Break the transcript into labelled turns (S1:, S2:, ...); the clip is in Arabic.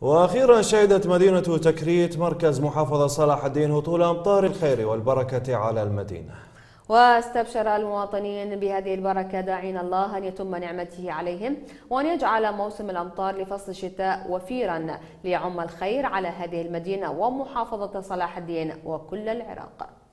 S1: واخيرا شهدت مدينه تكريت مركز محافظه صلاح الدين هطول امطار الخير والبركه على المدينه.
S2: واستبشر المواطنين بهذه البركة داعين الله أن يتم نعمته عليهم وأن يجعل موسم الأمطار لفصل الشتاء وفيرا ليعم الخير على هذه المدينة ومحافظة صلاح الدين وكل العراق